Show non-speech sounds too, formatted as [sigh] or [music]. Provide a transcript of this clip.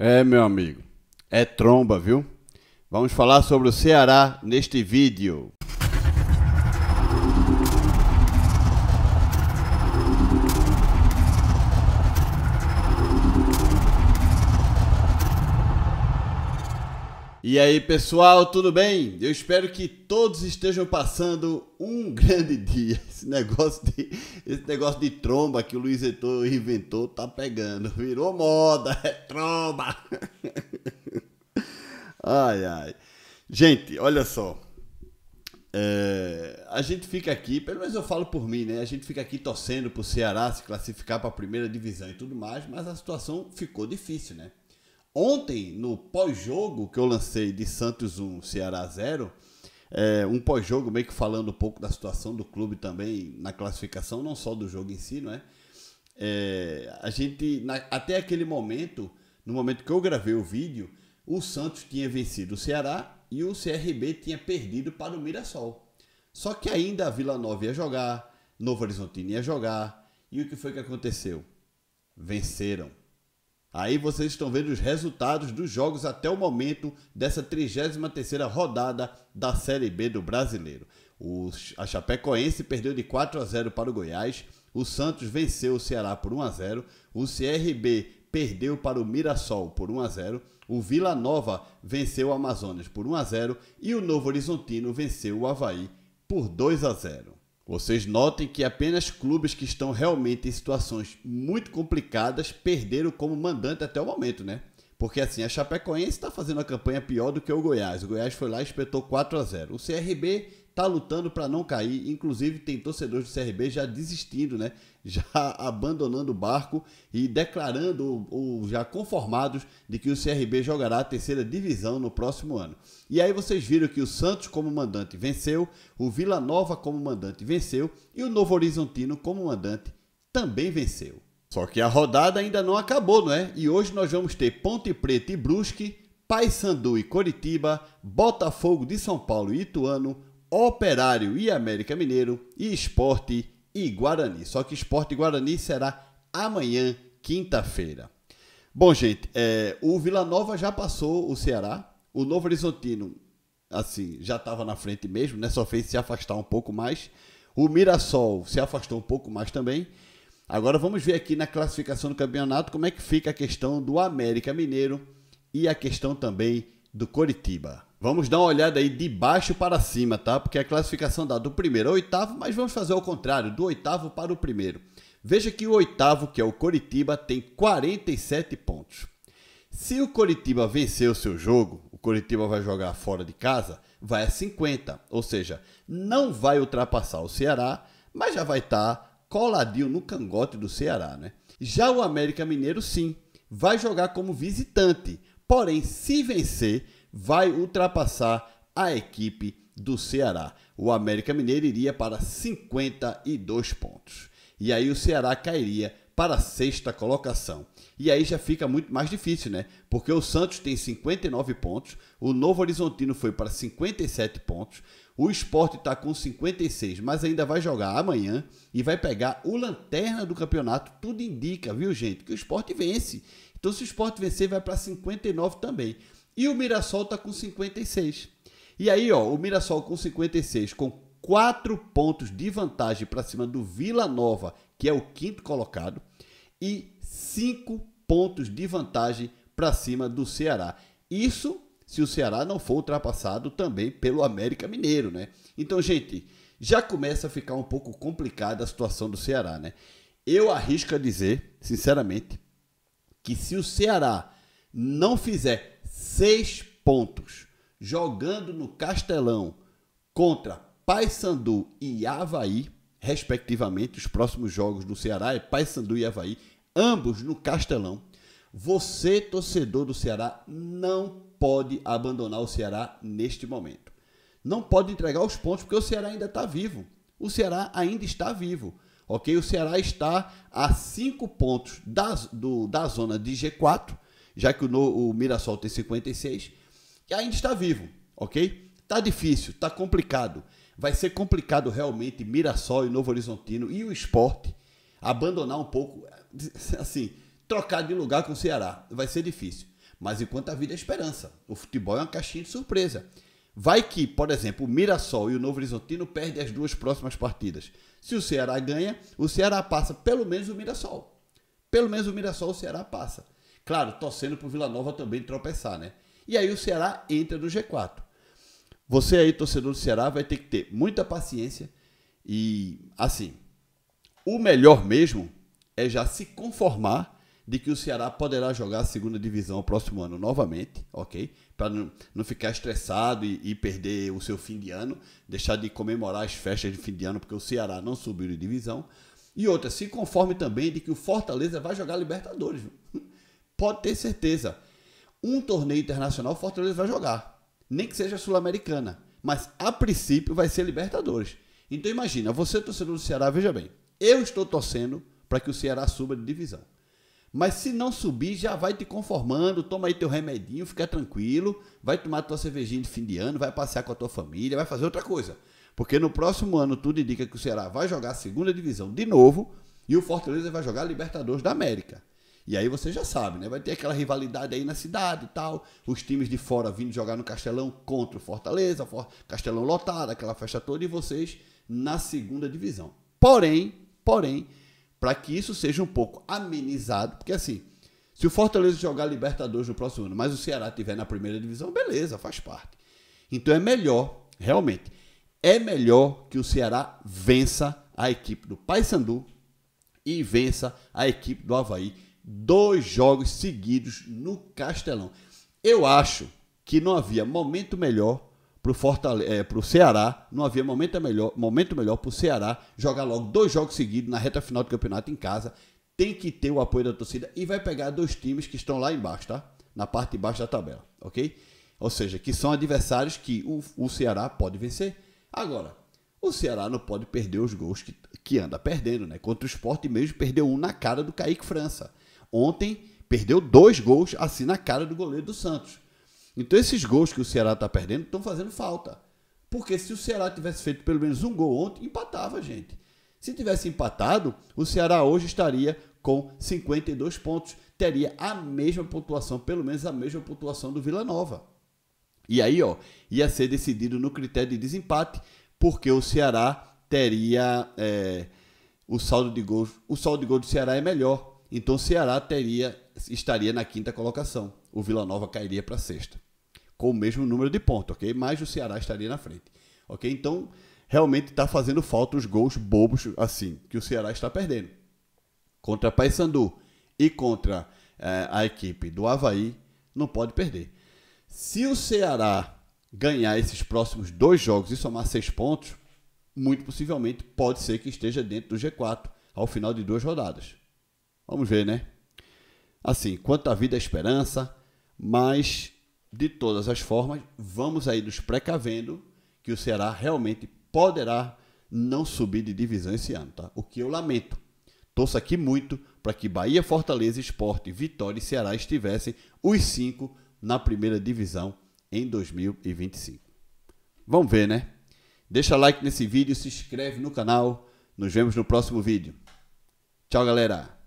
É, meu amigo, é tromba, viu? Vamos falar sobre o Ceará neste vídeo. E aí, pessoal, tudo bem? Eu espero que todos estejam passando um [laughs] grande dia. Esse negócio de, esse negócio de tromba que o Luiz Etor inventou tá pegando. Virou moda, é tromba. [laughs] Ai, ai. Gente, olha só. É, a gente fica aqui, pelo menos eu falo por mim, né? A gente fica aqui torcendo pro Ceará se classificar para a primeira divisão e tudo mais, mas a situação ficou difícil, né? Ontem, no pós-jogo que eu lancei de Santos 1, Ceará 0, é, um pós-jogo meio que falando um pouco da situação do clube também na classificação, não só do jogo em si, não é? é a gente, na, até aquele momento, no momento que eu gravei o vídeo, o Santos tinha vencido o Ceará e o CRB tinha perdido para o Mirassol. Só que ainda a Vila Nova ia jogar, Novo Horizonte ia jogar, e o que foi que aconteceu? Venceram. Aí vocês estão vendo os resultados dos jogos até o momento dessa 33ª rodada da Série B do Brasileiro. O, a Chapecoense perdeu de 4 a 0 para o Goiás, o Santos venceu o Ceará por 1 a 0, o CRB perdeu para o Mirassol por 1 a 0, o Vila Nova venceu o Amazonas por 1 a 0 e o Novo Horizontino venceu o Havaí por 2 a 0. Vocês notem que apenas clubes que estão realmente em situações muito complicadas perderam como mandante até o momento, né? Porque assim, a Chapecoense está fazendo a campanha pior do que o Goiás. O Goiás foi lá e espetou 4 a 0. O CRB tá lutando para não cair. Inclusive, tem torcedores do CRB já desistindo, né? Já [laughs] abandonando o barco e declarando ou já conformados de que o CRB jogará a terceira divisão no próximo ano. E aí vocês viram que o Santos como mandante venceu, o Vila Nova como mandante venceu e o Novo Horizontino como mandante também venceu. Só que a rodada ainda não acabou, não é? E hoje nós vamos ter Ponte Preta e Brusque, Paysandu e Coritiba, Botafogo de São Paulo e Ituano, Operário e América Mineiro e Esporte e Guarani. Só que Esporte e Guarani será amanhã, quinta-feira. Bom, gente, é, o Vila Nova já passou o Ceará. O Novo Horizontino, assim, já estava na frente mesmo, né? Só fez se afastar um pouco mais. O Mirassol se afastou um pouco mais também. Agora vamos ver aqui na classificação do campeonato como é que fica a questão do América Mineiro e a questão também do Coritiba. Vamos dar uma olhada aí de baixo para cima, tá? Porque a classificação dá do primeiro ao oitavo, mas vamos fazer ao contrário, do oitavo para o primeiro. Veja que o oitavo, que é o Coritiba, tem 47 pontos. Se o Coritiba vencer o seu jogo, o Coritiba vai jogar fora de casa, vai a 50, ou seja, não vai ultrapassar o Ceará, mas já vai estar tá coladinho no cangote do Ceará, né? Já o América Mineiro, sim, vai jogar como visitante, porém, se vencer, vai ultrapassar a equipe do Ceará. O América Mineiro iria para 52 pontos. E aí o Ceará cairia para a sexta colocação. E aí já fica muito mais difícil, né? Porque o Santos tem 59 pontos, o Novo Horizontino foi para 57 pontos, o Esporte está com 56, mas ainda vai jogar amanhã e vai pegar o lanterna do campeonato. Tudo indica, viu, gente, que o Esporte vence. Então, se o Esporte vencer, vai para 59 também. E o Mirassol está com 56. E aí, ó, o Mirassol com 56, com 4 pontos de vantagem para cima do Vila Nova, que é o quinto colocado, e 5 pontos de vantagem para cima do Ceará. Isso se o Ceará não for ultrapassado também pelo América Mineiro, né? Então, gente, já começa a ficar um pouco complicada a situação do Ceará, né? Eu arrisco a dizer, sinceramente, que se o Ceará não fizer seis pontos, jogando no Castelão contra Paysandu e Havaí, respectivamente. Os próximos jogos do Ceará é Paysandu e Havaí, ambos no Castelão. Você, torcedor do Ceará, não pode abandonar o Ceará neste momento. Não pode entregar os pontos porque o Ceará ainda está vivo. O Ceará ainda está vivo. Ok? O Ceará está a cinco pontos da, do, da zona de G4 já que o, no, o Mirassol tem 56, e ainda está vivo, ok? Tá difícil, tá complicado. Vai ser complicado realmente Mirassol e Novo Horizontino e o esporte abandonar um pouco, [laughs] assim, trocar de lugar com o Ceará. Vai ser difícil. Mas enquanto a vida é esperança. O futebol é uma caixinha de surpresa. Vai que, por exemplo, o Mirassol e o Novo Horizontino perdem as duas próximas partidas. Se o Ceará ganha, o Ceará passa pelo menos o Mirassol. Pelo menos o Mirassol o Ceará passa. Claro, torcendo para o Vila Nova também tropeçar, né? E aí o Ceará entra no G4. Você aí, torcedor do Ceará, vai ter que ter muita paciência e, assim, o melhor mesmo é já se conformar de que o Ceará poderá jogar a segunda divisão próximo ano novamente, ok? Para não, não, ficar estressado e, e, perder o seu fim de ano, deixar de comemorar as festas de fim de ano porque o Ceará não subiu de divisão. E outra, se conforme também de que o Fortaleza vai jogar Libertadores. Pode ter certeza. Um torneio internacional Fortaleza vai jogar. Nem que seja Sul-Americana. Mas a princípio vai ser Libertadores. Então imagina, você torcendo do Ceará, veja bem. Eu estou torcendo para que o Ceará suba de divisão. Mas se não subir, já vai te conformando, toma aí teu remedinho, fica tranquilo, vai tomar tua cervejinha de fim de ano, vai passear com a tua família, vai fazer outra coisa. Porque no próximo ano tudo indica que o Ceará vai jogar a segunda divisão de novo e o Fortaleza vai jogar a Libertadores da América. E aí você já sabe, né? Vai ter aquela rivalidade aí na cidade e tal. Os times de fora vindo jogar no Castelão contra o Fortaleza, Castelão lotado, aquela festa toda, e vocês na segunda divisão. Porém, porém, para que isso seja um pouco amenizado, porque assim, se o Fortaleza jogar Libertadores no próximo ano, mas o Ceará estiver na primeira divisão, beleza, faz parte. Então é melhor, realmente, é melhor que o Ceará vença a equipe do Paysandu e vença a equipe do Havaí dois jogos seguidos no Castelão. Eu acho que não havia momento melhor para o eh, Ceará, não havia momento melhor, momento melhor para o Ceará jogar logo dois jogos seguidos na reta final do campeonato em casa. Tem que ter o apoio da torcida e vai pegar dois times que estão lá embaixo, tá? Na parte de baixo da tabela, ok? Ou seja, que são adversários que o, o Ceará pode vencer. Agora, o Ceará não pode perder os gols que, que anda perdendo, né? Contra o esporte mesmo, perdeu um na cara do Kaique França. Ontem perdeu dois gols assim na cara do goleiro do Santos. Então esses gols que o Ceará está perdendo estão fazendo falta. Porque se o Ceará tivesse feito pelo menos um gol ontem, empatava, gente. Se tivesse empatado, o Ceará hoje estaria com 52 pontos. Teria a mesma pontuação, pelo menos a mesma pontuação do Vila Nova. E aí, ó, ia ser decidido no critério de desempate, porque o Ceará teria é, o saldo de gols. O saldo de gols do Ceará é melhor. Então o Ceará teria, estaria na quinta colocação. O Vila Nova cairia para sexta. Com o mesmo número de pontos, ok? Mas o Ceará estaria na frente. Ok? Então, realmente está fazendo falta os gols bobos assim, que o Ceará está perdendo. Contra Paysandu e contra eh, a equipe do Havaí, não pode perder. Se o Ceará ganhar esses próximos dois jogos e somar seis pontos, muito possivelmente pode ser que esteja dentro do G4 ao final de duas rodadas. Vamos ver, né? Assim, quanto à vida é esperança, mas de todas as formas, vamos aí nos precavendo que o Ceará realmente poderá não subir de divisão esse ano, tá? O que eu lamento. Torço aqui muito para que Bahia, Fortaleza, Esporte, Vitória e Ceará estivessem os cinco na primeira divisão em 2025. Vamos ver, né? Deixa like nesse vídeo, se inscreve no canal. Nos vemos no próximo vídeo. Tchau, galera!